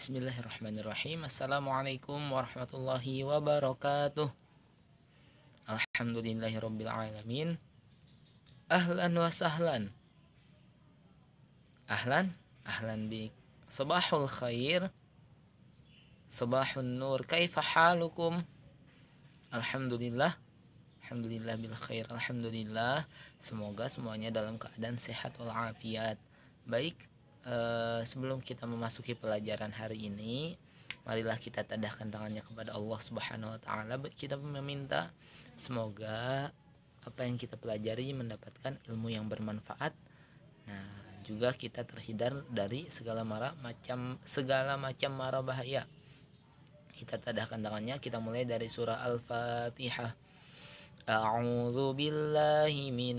Bismillahirrahmanirrahim Assalamualaikum warahmatullahi wabarakatuh Alhamdulillahirrabbilalamin Ahlan wa sahlan Ahlan Ahlan bi Sabahul khair Sabahun nur Kaifa halukum Alhamdulillah Alhamdulillah bil khair Alhamdulillah Semoga semuanya dalam keadaan sehat walafiat Baik e, sebelum kita memasuki pelajaran hari ini marilah kita tadahkan tangannya kepada Allah Subhanahu wa taala kita meminta semoga apa yang kita pelajari mendapatkan ilmu yang bermanfaat nah juga kita terhindar dari segala mara macam segala macam mara bahaya kita tadahkan tangannya kita mulai dari surah al-fatihah A'udzu billahi من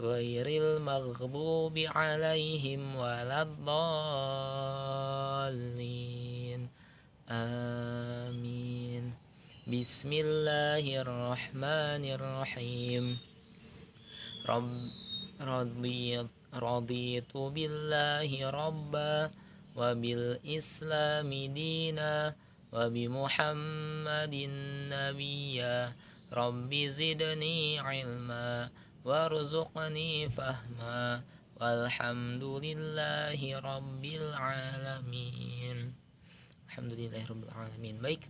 غير المغضوب عليهم ولا الضالين آمين بسم الله الرحمن الرحيم رب رضيت, رضيت بالله ربا وبالإسلام دينا وبمحمد نبيا رب زدني علما warzuqni fahma walhamdulillahi rabbil alamin alhamdulillahi rabbil alamin baik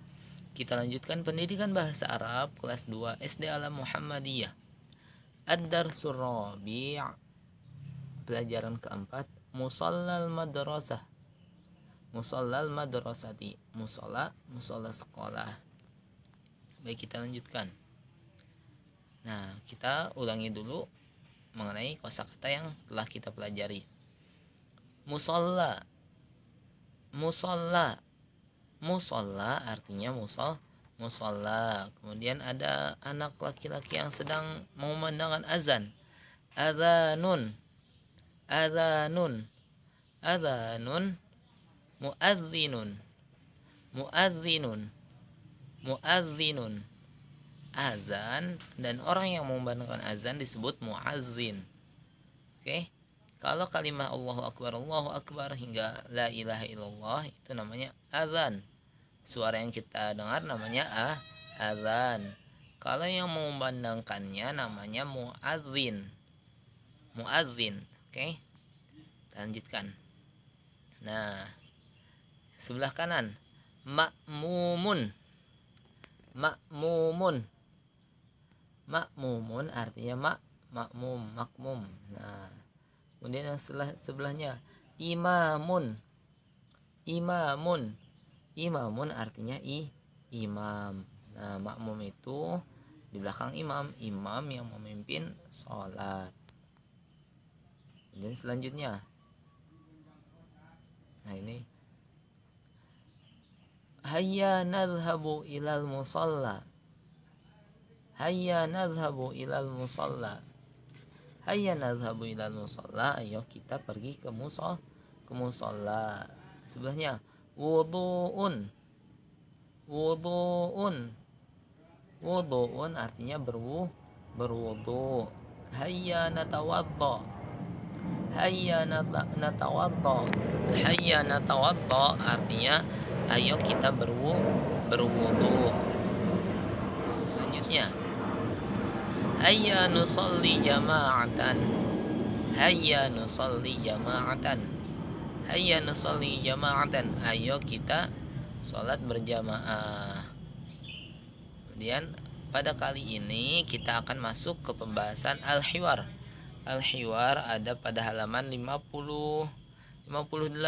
kita lanjutkan pendidikan bahasa Arab kelas 2 SD Alam Muhammadiyah ad darsur Rabi' pelajaran keempat Musallal Madrasah Musallal Madrasati Musola Musola sekolah Baik kita lanjutkan Nah, kita ulangi dulu mengenai kosakata yang telah kita pelajari. Musolla. Musolla. Musolla artinya musol musola. Kemudian ada anak laki-laki yang sedang mengumandangkan azan. Azanun. Azanun. Azanun. Muadzinun. Muadzinun. Muadzinun azan dan orang yang mengumandangkan azan disebut muazzin. Oke. Okay? Kalau kalimat Allahu Akbar, Allahu Akbar hingga la ilaha illallah itu namanya azan. Suara yang kita dengar namanya ah, azan. Kalau yang mengumandangkannya namanya muazin, muazin, oke? Okay? Lanjutkan. Nah, sebelah kanan makmumun. Makmumun makmumun artinya mak makmum makmum nah kemudian yang sebelah sebelahnya imamun imamun imamun artinya i imam nah makmum itu di belakang imam imam yang memimpin sholat dan selanjutnya nah ini hayya nadhhabu ilal musalla Hayya nadhabu ilal musalla Hayya nadhabu ilal musalla Ayo kita pergi ke musol Ke musalla. Sebelahnya Wudu'un Wudu'un Wudu'un artinya berwu Berwudu Hayya natawadda Hayya natawadda Hayya natawadda Artinya Ayo kita berwu Berwudu Hayya nusalli jama'atan Hayya nusalli jama'atan Hayya nusalli jama'atan Ayo kita sholat berjamaah Kemudian pada kali ini kita akan masuk ke pembahasan Al-Hiwar Al-Hiwar ada pada halaman 50 58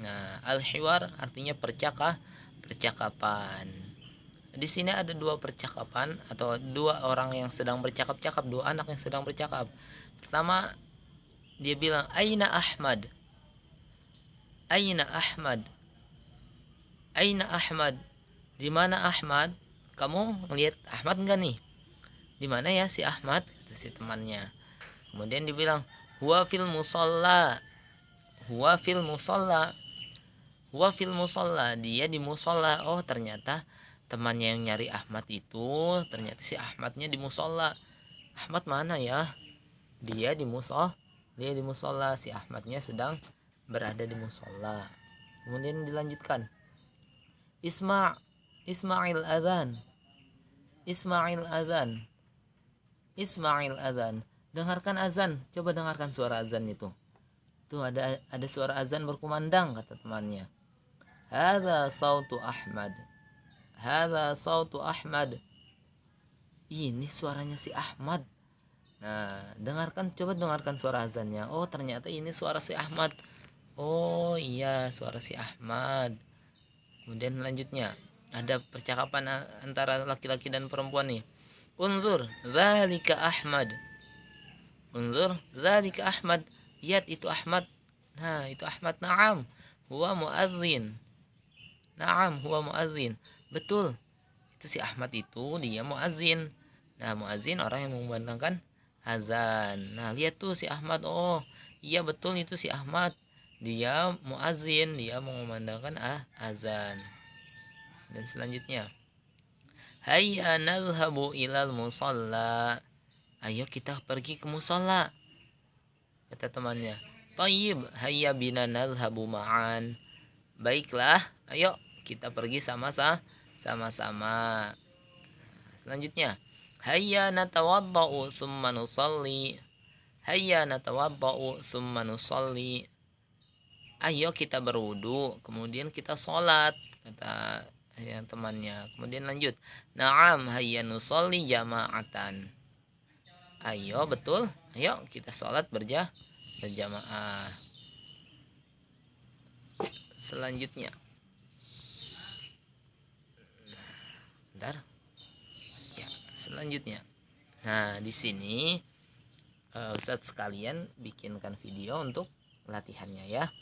Nah, Al-Hiwar artinya percakah, percakapan di sini ada dua percakapan atau dua orang yang sedang bercakap-cakap dua anak yang sedang bercakap pertama dia bilang Aina Ahmad Aina Ahmad Aina Ahmad di mana Ahmad kamu melihat Ahmad enggak nih di mana ya si Ahmad kata si temannya kemudian dibilang huwa fil musolla huwa fil musolla huwa fil musolla dia di musolla oh ternyata temannya yang nyari Ahmad itu ternyata si Ahmadnya di musola Ahmad mana ya dia di musola dia di musola si Ahmadnya sedang berada di musola kemudian dilanjutkan Isma Ismail Adan Ismail Adan Ismail Adan dengarkan azan coba dengarkan suara azan itu tuh ada ada suara azan berkumandang kata temannya ada sautu Ahmad Hada sautu Ahmad. Ini suaranya si Ahmad. Nah, dengarkan coba dengarkan suara azannya. Oh, ternyata ini suara si Ahmad. Oh, iya, suara si Ahmad. Kemudian lanjutnya, ada percakapan antara laki-laki dan perempuan nih. Unzur, zalika Ahmad. Unzur, zalika Ahmad. Lihat itu Ahmad. Nah, itu Ahmad Naam. Huwa muazzin Naam, huwa muazzin betul itu si Ahmad itu dia mau azin nah mau azin orang yang mengumandangkan azan nah lihat tuh si Ahmad oh iya betul itu si Ahmad dia mau azin dia mau mengumandangkan ah azan dan selanjutnya hayya nadhhabu ilal musalla ayo kita pergi ke musalla kata temannya Tayyib hayya bina nadhhabu ma'an baiklah ayo kita pergi sama-sama sama-sama selanjutnya hayya natawaddau summa nusalli hayya natawaddau summa nusalli ayo kita berwudu kemudian kita sholat kata yang temannya kemudian lanjut naam hayya nusalli jama'atan ayo betul ayo kita sholat berja berjamaah selanjutnya sebentar ya selanjutnya nah di sini uh, Ustadz sekalian bikinkan video untuk latihannya ya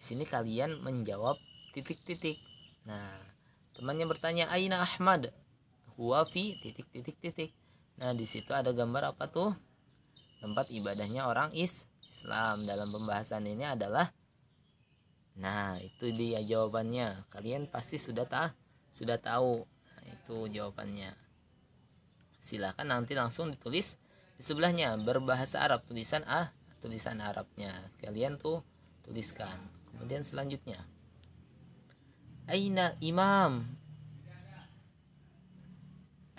di sini kalian menjawab titik-titik nah temannya bertanya Aina Ahmad huwa titik titik titik nah di situ ada gambar apa tuh tempat ibadahnya orang is Islam dalam pembahasan ini adalah nah itu dia jawabannya kalian pasti sudah tahu, sudah tahu itu jawabannya silakan nanti langsung ditulis di sebelahnya berbahasa Arab tulisan a tulisan Arabnya kalian tuh tuliskan kemudian selanjutnya Aina imam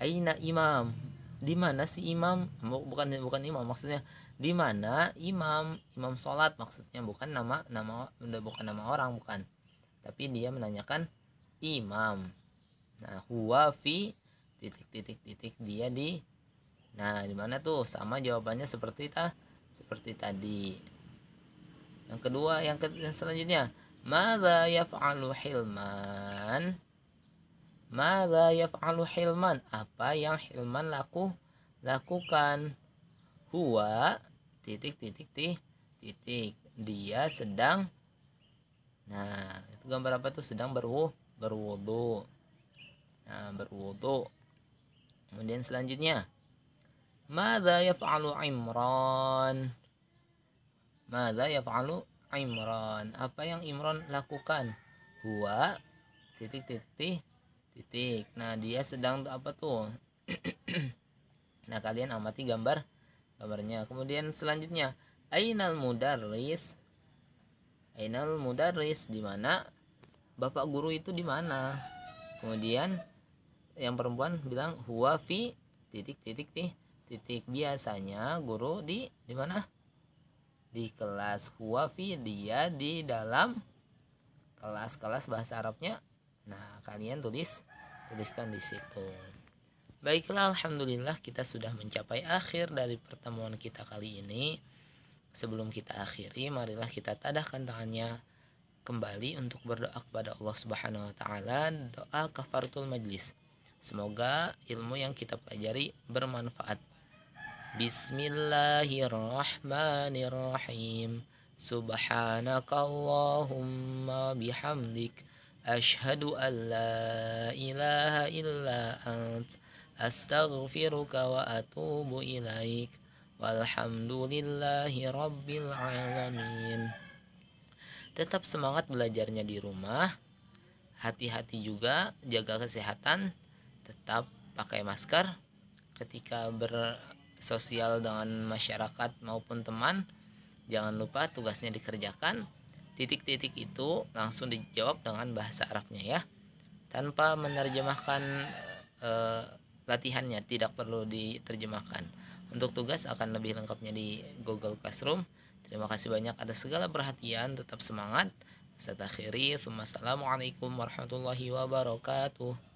Aina imam di mana si imam bukan bukan imam maksudnya di mana imam imam sholat maksudnya bukan nama nama bukan nama orang bukan tapi dia menanyakan imam nah huwa fi titik titik titik dia di nah di mana tuh sama jawabannya seperti ta seperti tadi yang kedua yang, ke, yang selanjutnya Mada yaf'alu Hilman? Mada yaf'alu Hilman? Apa yang Hilman laku lakukan? Huwa titik titik titik titik dia sedang Nah, itu gambar apa tuh sedang berwu berwudu nah, berwudu kemudian selanjutnya Mada yaf'alu Imran Mada yaf'alu Imran apa yang Imran lakukan huwa titik titik titik, nah dia sedang apa tuh nah kalian amati gambar gambarnya kemudian selanjutnya Ainal mudarris Ainal mudarris di mana bapak guru itu di mana kemudian yang perempuan bilang huwa fi titik titik nih titik biasanya guru di di mana di kelas huwa fi dia di dalam kelas-kelas bahasa Arabnya nah kalian tulis tuliskan di situ baiklah alhamdulillah kita sudah mencapai akhir dari pertemuan kita kali ini sebelum kita akhiri marilah kita tadahkan tangannya kembali untuk berdoa kepada Allah Subhanahu wa taala doa kafaratul majlis Semoga ilmu yang kita pelajari bermanfaat. Bismillahirrahmanirrahim. Subhanakallahumma bihamdik. Ashadu an la ilaha illa ant. Astaghfiruka wa atubu ilaik. Walhamdulillahi rabbil alamin. Tetap semangat belajarnya di rumah. Hati-hati juga jaga kesehatan tetap pakai masker ketika bersosial dengan masyarakat maupun teman jangan lupa tugasnya dikerjakan titik-titik itu langsung dijawab dengan bahasa Arabnya ya tanpa menerjemahkan e, latihannya tidak perlu diterjemahkan untuk tugas akan lebih lengkapnya di Google Classroom terima kasih banyak atas segala perhatian tetap semangat saya akhiri Assalamualaikum warahmatullahi wabarakatuh